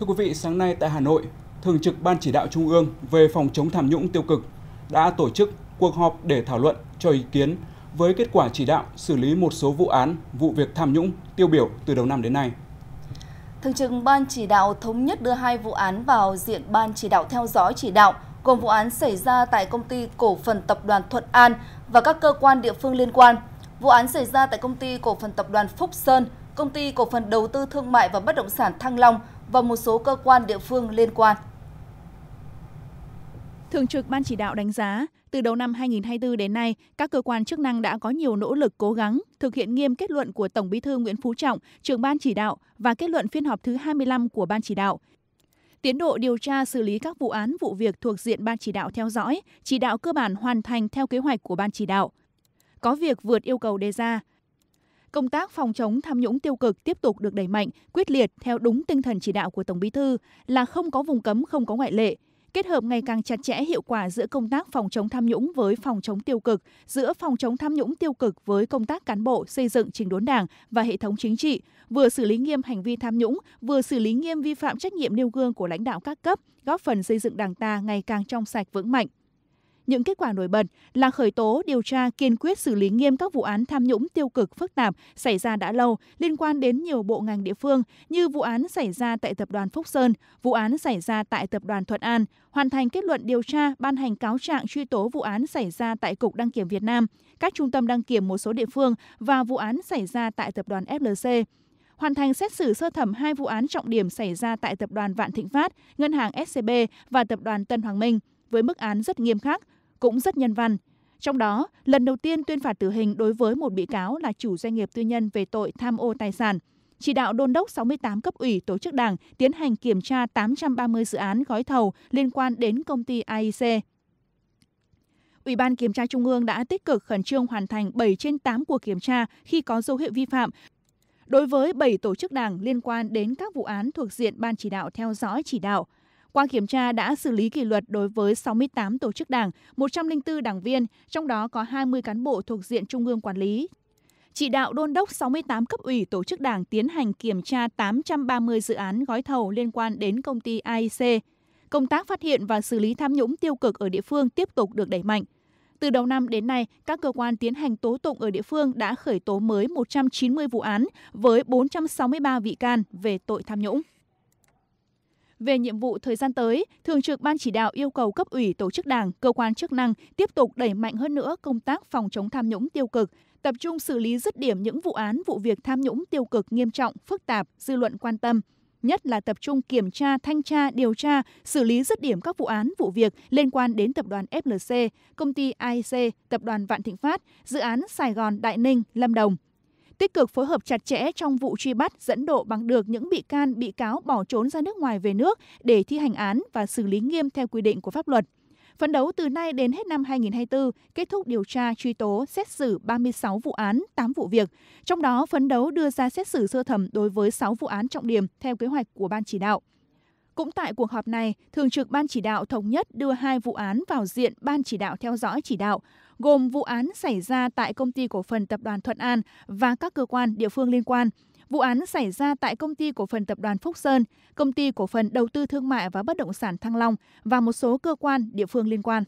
Thưa quý vị, sáng nay tại Hà Nội, Thường trực Ban Chỉ đạo Trung ương về phòng chống tham nhũng tiêu cực đã tổ chức cuộc họp để thảo luận cho ý kiến với kết quả chỉ đạo xử lý một số vụ án, vụ việc tham nhũng tiêu biểu từ đầu năm đến nay. Thường trực Ban Chỉ đạo thống nhất đưa hai vụ án vào diện Ban Chỉ đạo theo dõi chỉ đạo, gồm vụ án xảy ra tại công ty cổ phần tập đoàn Thuận An và các cơ quan địa phương liên quan, vụ án xảy ra tại công ty cổ phần tập đoàn Phúc Sơn, công ty cổ phần đầu tư thương mại và bất động sản Thăng Long và một số cơ quan địa phương liên quan. Thường trực Ban chỉ đạo đánh giá, từ đầu năm 2024 đến nay, các cơ quan chức năng đã có nhiều nỗ lực cố gắng thực hiện nghiêm kết luận của Tổng Bí thư Nguyễn Phú Trọng, trưởng Ban chỉ đạo và kết luận phiên họp thứ 25 của Ban chỉ đạo. Tiến độ điều tra xử lý các vụ án vụ việc thuộc diện Ban chỉ đạo theo dõi, chỉ đạo cơ bản hoàn thành theo kế hoạch của Ban chỉ đạo. Có việc vượt yêu cầu đề ra, công tác phòng chống tham nhũng tiêu cực tiếp tục được đẩy mạnh, quyết liệt theo đúng tinh thần chỉ đạo của Tổng Bí thư là không có vùng cấm, không có ngoại lệ kết hợp ngày càng chặt chẽ hiệu quả giữa công tác phòng chống tham nhũng với phòng chống tiêu cực, giữa phòng chống tham nhũng tiêu cực với công tác cán bộ xây dựng trình đốn đảng và hệ thống chính trị, vừa xử lý nghiêm hành vi tham nhũng, vừa xử lý nghiêm vi phạm trách nhiệm nêu gương của lãnh đạo các cấp, góp phần xây dựng đảng ta ngày càng trong sạch vững mạnh. Những kết quả nổi bật là khởi tố, điều tra, kiên quyết xử lý nghiêm các vụ án tham nhũng tiêu cực phức tạp xảy ra đã lâu liên quan đến nhiều bộ ngành địa phương như vụ án xảy ra tại Tập đoàn Phúc Sơn, vụ án xảy ra tại Tập đoàn Thuận An, hoàn thành kết luận điều tra, ban hành cáo trạng truy tố vụ án xảy ra tại Cục Đăng kiểm Việt Nam, các trung tâm đăng kiểm một số địa phương và vụ án xảy ra tại Tập đoàn FLC hoàn thành xét xử sơ thẩm hai vụ án trọng điểm xảy ra tại Tập đoàn Vạn Thịnh Phát, Ngân hàng SCB và Tập đoàn Tân Hoàng Minh với mức án rất nghiêm khắc, cũng rất nhân văn. Trong đó, lần đầu tiên tuyên phạt tử hình đối với một bị cáo là chủ doanh nghiệp tư nhân về tội tham ô tài sản. Chỉ đạo đôn đốc 68 cấp ủy tổ chức đảng tiến hành kiểm tra 830 dự án gói thầu liên quan đến công ty AIC. Ủy ban Kiểm tra Trung ương đã tích cực khẩn trương hoàn thành 7 trên 8 cuộc kiểm tra khi có dấu hiệu vi phạm. Đối với 7 tổ chức đảng liên quan đến các vụ án thuộc diện Ban chỉ đạo theo dõi chỉ đạo – qua kiểm tra đã xử lý kỷ luật đối với 68 tổ chức đảng, 104 đảng viên, trong đó có 20 cán bộ thuộc diện Trung ương quản lý. Chỉ đạo đôn đốc 68 cấp ủy tổ chức đảng tiến hành kiểm tra 830 dự án gói thầu liên quan đến công ty AIC. Công tác phát hiện và xử lý tham nhũng tiêu cực ở địa phương tiếp tục được đẩy mạnh. Từ đầu năm đến nay, các cơ quan tiến hành tố tụng ở địa phương đã khởi tố mới 190 vụ án với 463 bị can về tội tham nhũng. Về nhiệm vụ thời gian tới, Thường trực Ban chỉ đạo yêu cầu cấp ủy tổ chức đảng, cơ quan chức năng tiếp tục đẩy mạnh hơn nữa công tác phòng chống tham nhũng tiêu cực, tập trung xử lý dứt điểm những vụ án vụ việc tham nhũng tiêu cực nghiêm trọng, phức tạp, dư luận quan tâm nhất là tập trung kiểm tra, thanh tra, điều tra, xử lý dứt điểm các vụ án, vụ việc liên quan đến tập đoàn FLC, công ty AIC, e tập đoàn Vạn Thịnh Phát, dự án Sài Gòn Đại Ninh, Lâm Đồng – tích cực phối hợp chặt chẽ trong vụ truy bắt dẫn độ bằng được những bị can bị cáo bỏ trốn ra nước ngoài về nước để thi hành án và xử lý nghiêm theo quy định của pháp luật. Phấn đấu từ nay đến hết năm 2024, kết thúc điều tra truy tố xét xử 36 vụ án, 8 vụ việc, trong đó phấn đấu đưa ra xét xử sơ thẩm đối với 6 vụ án trọng điểm theo kế hoạch của ban chỉ đạo. Cũng tại cuộc họp này, Thường trực Ban chỉ đạo thống nhất đưa hai vụ án vào diện Ban chỉ đạo theo dõi chỉ đạo gồm vụ án xảy ra tại công ty cổ phần tập đoàn Thuận An và các cơ quan địa phương liên quan, vụ án xảy ra tại công ty cổ phần tập đoàn Phúc Sơn, công ty cổ phần đầu tư thương mại và bất động sản Thăng Long và một số cơ quan địa phương liên quan.